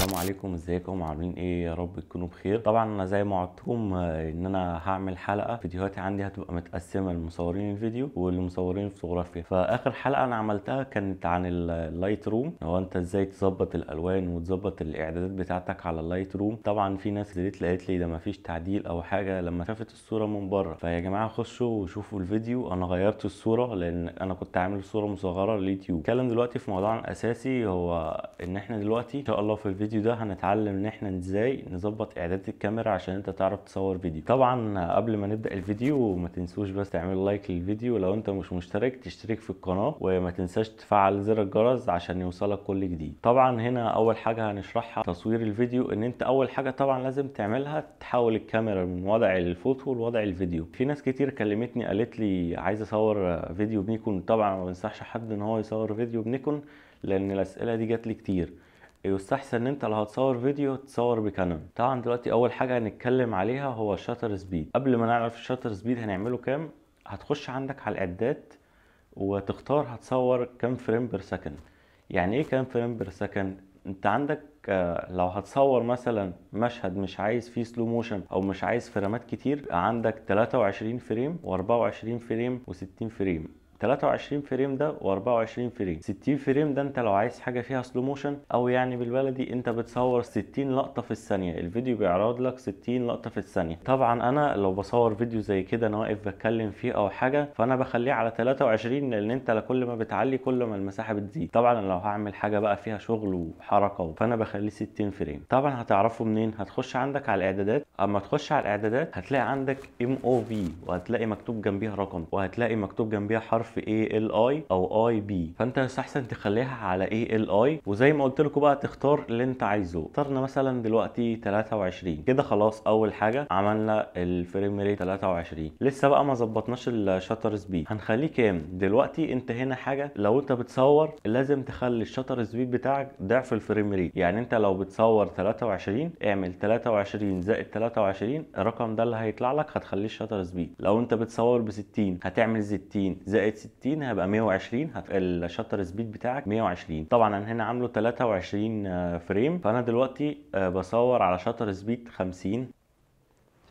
السلام عليكم ازيكم عاملين ايه يا رب تكونوا بخير طبعا انا زي ما وعدتكم آه، ان انا هعمل حلقه فيديوهاتي عندي هتبقى متقسمه لمصورين الفيديو والمصورين الفوتوغرافيا فاخر حلقه انا عملتها كانت عن اللايت روم هو انت ازاي تظبط الالوان وتظبط الاعدادات بتاعتك على اللايت روم طبعا في ناس نزلت لقيت لي ده ما فيش تعديل او حاجه لما شافت الصوره من بره فيا جماعه خشوا وشوفوا الفيديو انا غيرت الصوره لان انا كنت عامل صوره مصغره لليوتيوب اتكلم دلوقتي في موضوعنا الاساسي هو ان احنا دلوقتي ان شاء الله في الفيديو الفيديو ده هنتعلم ان احنا ازاي نظبط اعدادات الكاميرا عشان انت تعرف تصور فيديو طبعا قبل ما نبدا الفيديو ما تنسوش بس تعمل لايك للفيديو لو انت مش مشترك تشترك في القناه وما تنساش تفعل زر الجرس عشان يوصلك كل جديد طبعا هنا اول حاجه هنشرحها تصوير الفيديو ان انت اول حاجه طبعا لازم تعملها تحول الكاميرا من وضع الفوتو لوضع الفيديو في ناس كتير كلمتني قالت لي عايز اصور فيديو بنيكون طبعا ما بنصحش حد ان هو يصور فيديو بنيكون لان الاسئله دي جات لي كتير يستحسن ان انت لو هتصور فيديو تصور بكانون طبعا دلوقتي اول حاجه هنتكلم عليها هو الشاتر سبيد قبل ما نعرف الشاتر سبيد هنعمله كام هتخش عندك على الاعداد وتختار هتصور كام فريم بير سكند يعني ايه كام فريم بير سكند انت عندك آه، لو هتصور مثلا مشهد مش عايز فيه سلو موشن او مش عايز فريمات كتير عندك 23 فريم و24 فريم و60 فريم 23 فريم ده و24 فريم 60 فريم ده انت لو عايز حاجه فيها سلو موشن او يعني بالبلدي انت بتصور 60 لقطه في الثانيه الفيديو بيعرض لك 60 لقطه في الثانيه طبعا انا لو بصور فيديو زي كده انا واقف بتكلم فيه او حاجه فانا بخليه على 23 لان انت كل ما بتعلي كل ما المساحه بتزيد طبعا لو هعمل حاجه بقى فيها شغل وحركه فانا بخليه 60 فريم طبعا هتعرفه منين هتخش عندك على الاعدادات اما تخش على الاعدادات هتلاقي عندك ام او في وهتلاقي مكتوب جنبيها رقم وهتلاقي مكتوب جنبيها حرف حرف ALI او IB فانت يستحسن تخليها على ALI وزي ما قلت لكم بقى تختار اللي انت عايزه اخترنا مثلا دلوقتي 23 كده خلاص اول حاجه عملنا الفريم ريت 23 لسه بقى ما ظبطناش الشاتر سبيد هنخليه كام دلوقتي انت هنا حاجه لو انت بتصور لازم تخلي الشاتر سبيد بتاعك ضعف الفريم ريت يعني انت لو بتصور 23 اعمل 23 زائد 23 الرقم ده اللي هيطلع لك هتخليه الشاتر سبيد لو انت بتصور ب 60 هتعمل 60 زائد 60 هيبقى 120 هت... الشاتر سبيد بتاعك 120 طبعا انا هنا عامله 23 آه، فريم فانا دلوقتي آه، بصور على شاتر سبيد 50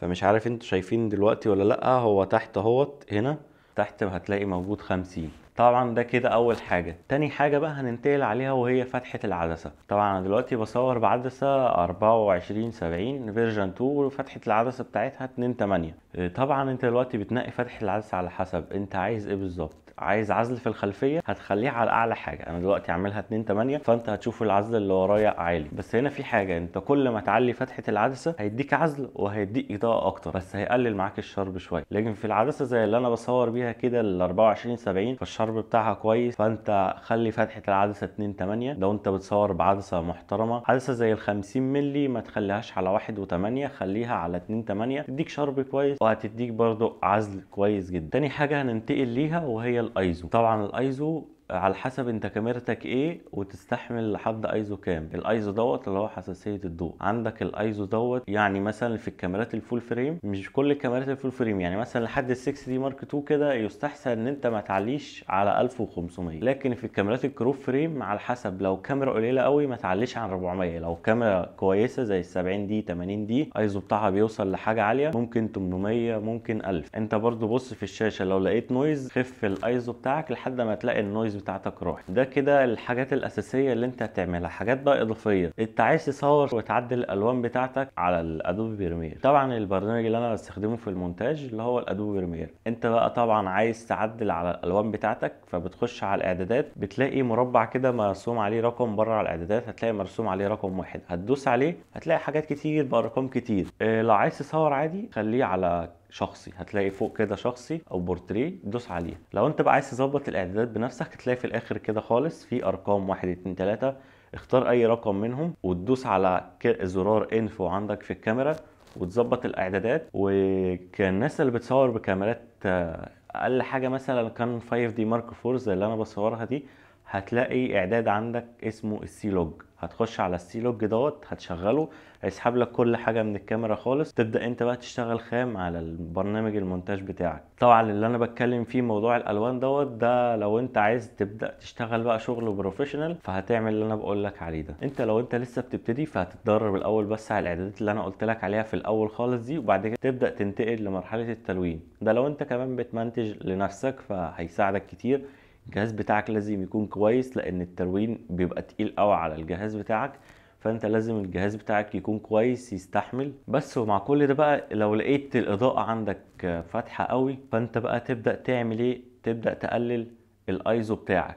فمش عارف انتوا شايفين دلوقتي ولا لا هو تحت اهوت هنا تحت هتلاقي موجود 50 طبعا ده كده اول حاجه تاني حاجه بقى هننتقل عليها وهي فتحه العدسه طبعا انا دلوقتي بصور بعدسه 24 70 فيرجن 2 وفتحه العدسه بتاعتها 2 8 آه، طبعا انت دلوقتي بتنقي فتحه العدسه على حسب انت عايز ايه بالظبط عايز عزل في الخلفيه هتخليه على اعلى حاجه انا دلوقتي عاملها 2 8 فانت هتشوف العزل اللي ورايا عالي بس هنا في حاجه انت كل ما تعلي فتحه العدسه هيديك عزل وهيديك اضاءه اكتر بس هيقلل معاك الشرب شويه لكن في العدسه زي اللي انا بصور بيها كده ال 24 70 فالشرب بتاعها كويس فانت خلي فتحه العدسه 2 8 لو انت بتصور بعدسه محترمه عدسه زي ال 50 مللي ما تخليهاش على 1 8 خليها على 2 8 تديك شرب كويس وهتديك برده عزل كويس جدا تاني حاجه هننتقل ليها وهي الايزو طبعا الايزو على حسب انت كاميرتك ايه وتستحمل لحد ايزو كام الايزو دوت اللي هو حساسيه الضوء عندك الايزو دوت يعني مثلا في الكاميرات الفول فريم مش كل الكاميرات الفول فريم يعني مثلا لحد ال 6 دي مارك 2 كده يستحسن ان انت ما تعليش على 1500 لكن في الكاميرات الكروب فريم على حسب لو كاميرا قليله قوي ما تعليش عن 400 لو كاميرا كويسه زي ال 70 دي 80 دي ايزو بتاعها بيوصل لحاجه عاليه ممكن 800 ممكن 1000 انت برضو بص في الشاشه لو لقيت نويز خف الايزو بتاعك لحد ما تلاقي النويز بتاعتك راحت ده كده الحاجات الاساسيه اللي انت هتعملها حاجات بقى اضافيه انت عايز تصور وتعدل الالوان بتاعتك على الادوبي بريمير طبعا البرنامج اللي انا بستخدمه في المونتاج اللي هو الادوبي بريمير انت بقى طبعا عايز تعدل على الالوان بتاعتك فبتخش على الاعدادات بتلاقي مربع كده مرسوم عليه رقم بره على الاعدادات هتلاقي مرسوم عليه رقم واحد هتدوس عليه هتلاقي حاجات كتير بارقام كتير إيه لو عايز تصور عادي خليه على شخصي هتلاقي فوق كده شخصي او بورتريه دوس عليه لو انت بقى عايز تظبط الاعدادات بنفسك هتلاقي في الاخر كده خالص في ارقام 1 2 3 اختار اي رقم منهم وتدوس على زرار انفو عندك في الكاميرا وتظبط الاعدادات وكان الناس اللي بتصور بكاميرات آه، اقل حاجه مثلا كان 5 دي مارك 4 زي اللي انا بصورها دي هتلاقي اعداد عندك اسمه السي لوج هتخش على السي لوج دوت هتشغله هيسحب لك كل حاجه من الكاميرا خالص تبدا انت بقى تشتغل خام على البرنامج المونتاج بتاعك طبعا اللي انا بتكلم فيه موضوع الالوان دوت ده لو انت عايز تبدا تشتغل بقى شغل بروفيشنال فهتعمل اللي انا بقول لك عليه ده انت لو انت لسه بتبتدي فهتتدرب الاول بس على الاعدادات اللي انا قلت لك عليها في الاول خالص دي وبعد كده تبدا تنتقل لمرحله التلوين ده لو انت كمان بتمنتج لنفسك فهيساعدك كتير الجهاز بتاعك لازم يكون كويس لان التروين بيبقى تقيل قوي على الجهاز بتاعك فانت لازم الجهاز بتاعك يكون كويس يستحمل بس ومع كل ده بقى لو لقيت الاضاءه عندك فاتحه قوي فانت بقى تبدا تعمل ايه تبدا تقلل الايزو بتاعك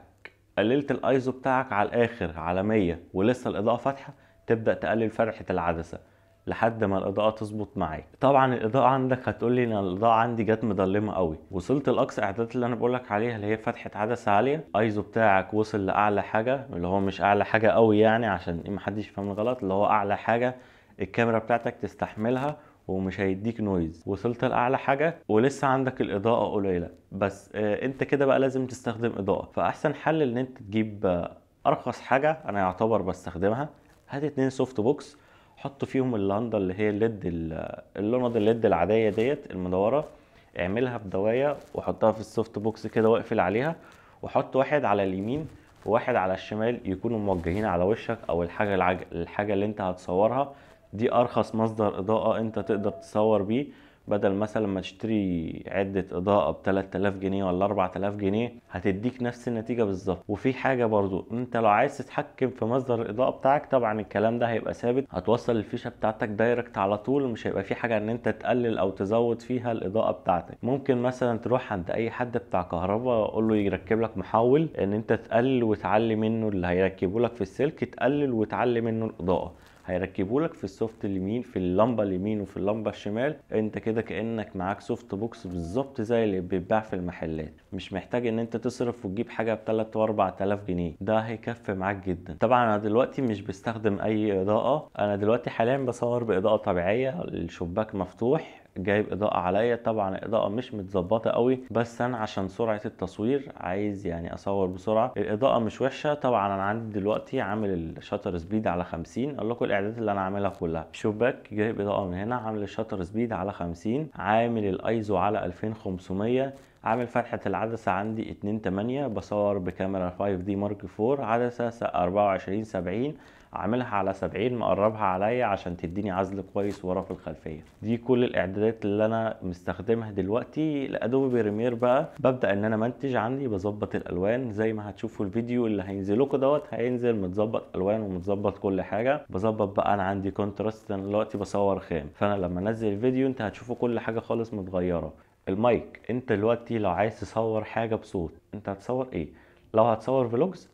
قللت الايزو بتاعك على الاخر على 100 ولسه الاضاءه فاتحه تبدا تقلل فرحه العدسه لحد ما الاضاءه تظبط معاك طبعا الاضاءه عندك هتقول لي ان الاضاءه عندي جت مضلمه قوي وصلت لاقصى اعدادات اللي انا بقول لك عليها اللي هي فتحه عدسه عاليه ايزو بتاعك وصل لاعلى حاجه اللي هو مش اعلى حاجه قوي يعني عشان إيه؟ محدش يفهم غلط اللي هو اعلى حاجه الكاميرا بتاعتك تستحملها ومش هيديك نويز وصلت لاعلى حاجه ولسه عندك الاضاءه قليله بس آه انت كده بقى لازم تستخدم اضاءه فاحسن حل ان انت تجيب آه ارخص حاجه انا يعتبر بستخدمها هات اتنين سوفت بوكس حط فيهم اللندا اللي هي الليد اللند الليد العاديه ديت المدوره اعملها بدوايه وحطها في السوفت بوكس كده واقفل عليها وحط واحد على اليمين وواحد على الشمال يكونوا موجهين على وشك او الحاجه العج... الحاجه اللي انت هتصورها دي ارخص مصدر اضاءه انت تقدر تصور بيه بدل مثلا ما تشتري عدة إضاءة ب 3000 جنيه ولا 4000 جنيه هتديك نفس النتيجة بالظبط وفي حاجة برضو انت لو عايز تتحكم في مصدر الإضاءة بتاعك طبعا الكلام ده هيبقى ثابت هتوصل الفيشة بتاعتك دايركت على طول مش هيبقى في حاجة ان انت تقلل او تزود فيها الإضاءة بتاعتك ممكن مثلا تروح عند اي حد بتاع كهرباء قول له يركب لك محول ان انت تقلل وتعلي منه اللي هيركبه لك في السلك تقلل وتعلي منه الإضاءة هيركبوا لك في السوفت اليمين في اللمبه اليمين وفي اللمبه الشمال انت كده كانك معاك سوفت بوكس بالظبط زي اللي بيتباع في المحلات مش محتاج ان انت تصرف وتجيب حاجه ب 3 و 4000 جنيه ده هيكفي معاك جدا طبعا انا دلوقتي مش بستخدم اي اضاءه انا دلوقتي حاليا بصور باضاءه طبيعيه الشباك مفتوح جايب اضاءه عليا طبعا الاضاءه مش متظبطه قوي بس انا عشان سرعه التصوير عايز يعني اصور بسرعه الاضاءه مش وحشه طبعا انا عندي دلوقتي عامل الشاتر سبيد على 50 اقول لكم الاعدادات اللي انا عاملها كلها شباك جايب اضاءه من هنا عامل الشاتر سبيد على 50 عامل الايزو على 2500 عامل فتحة العدسة عندي 2.8 بصور بكاميرا 5D مارك 4 عدسة 24 70 اعملها على 70 مقربها عليا عشان تديني عزل كويس ورا في الخلفيه دي كل الاعدادات اللي انا مستخدمها دلوقتي الادوبي بريمير بقى ببدا ان انا منتج عندي بظبط الالوان زي ما هتشوفوا الفيديو اللي هينزل لكم دوت هينزل متظبط الوان ومتظبط كل حاجه بظبط بقى انا عندي كونتراست انا دلوقتي بصور خام فانا لما انزل الفيديو انت هتشوفوا كل حاجه خالص متغيره المايك انت دلوقتي لو عايز تصور حاجه بصوت انت هتصور ايه لو هتصور فلوجز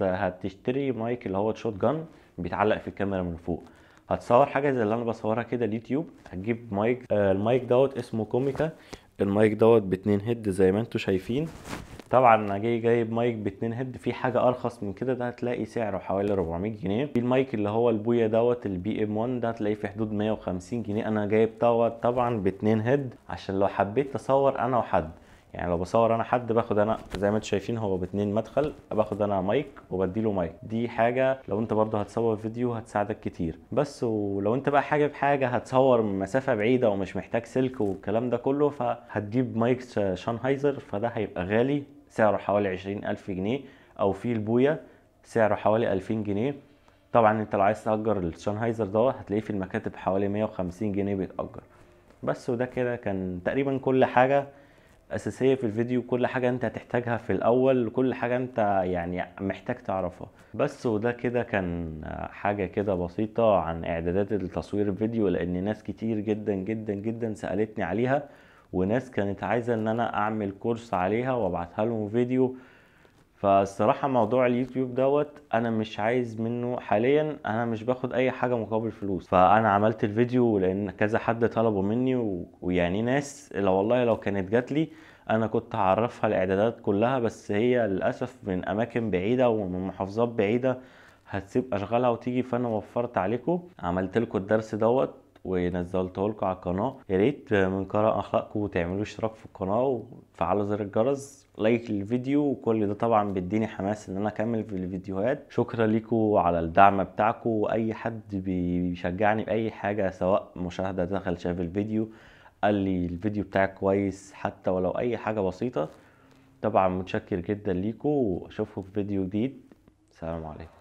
هتشتري مايك اللي هو شوت جان بيتعلق في الكاميرا من فوق هتصور حاجه زي اللي انا بصورها كده اليوتيوب هتجيب مايك آه المايك دوت اسمه كوميكا المايك دوت باتنين هيد زي ما انتم شايفين طبعا انا جاي جايب مايك باتنين هيد في حاجه ارخص من كده ده هتلاقي سعره حوالي 400 جنيه في المايك اللي هو البويا دوت البي ام 1 ده هتلاقيه في حدود 150 جنيه انا جايب دوت طبعا باتنين هيد عشان لو حبيت اصور انا وحد يعني لو بصور انا حد باخد انا زي ما انتم شايفين هو باتنين مدخل باخد انا مايك وبديله مايك دي حاجه لو انت برضه هتصور فيديو هتساعدك كتير بس ولو انت بقى حاجه بحاجه هتصور من مسافه بعيده ومش محتاج سلك والكلام ده كله فهتجيب مايك شانهايزر فده هيبقى غالي سعره حوالي 20000 جنيه او في البويا سعره حوالي 2000 جنيه طبعا انت لو عايز تأجر الشانهايزر دوت هتلاقيه في المكاتب حوالي 150 جنيه بيتأجر بس وده كده كان تقريبا كل حاجه اساسيه في الفيديو كل حاجه انت هتحتاجها في الاول كل حاجه انت يعني محتاج تعرفها بس وده كده كان حاجه كده بسيطه عن اعدادات التصوير الفيديو لان ناس كتير جدا جدا جدا سالتني عليها وناس كانت عايزه ان انا اعمل كورس عليها وابعتها لهم فيديو فالصراحة موضوع اليوتيوب دوت انا مش عايز منه حاليا انا مش باخد اي حاجة مقابل فلوس فانا عملت الفيديو لان كذا حد طلبه مني و... ويعني ناس لو والله لو كانت جات لي انا كنت هعرفها الاعدادات كلها بس هي للاسف من اماكن بعيدة ومن محافظات بعيدة هتسيب اشغالها وتيجي فانا وفرت عليكم عملت لكم الدرس دوت ونزلته لكم على القناه يا ريت من كرم اخلاقكم وتعملوا اشتراك في القناه وفعلوا زر الجرس لايك للفيديو وكل ده طبعا بيديني حماس ان انا اكمل في الفيديوهات شكرا لكم على الدعم بتاعكم واي حد بيشجعني باي حاجه سواء مشاهده دخل شاف الفيديو قال لي الفيديو بتاعك كويس حتى ولو اي حاجه بسيطه طبعا متشكر جدا ليكم واشوفكم في فيديو جديد سلام عليكم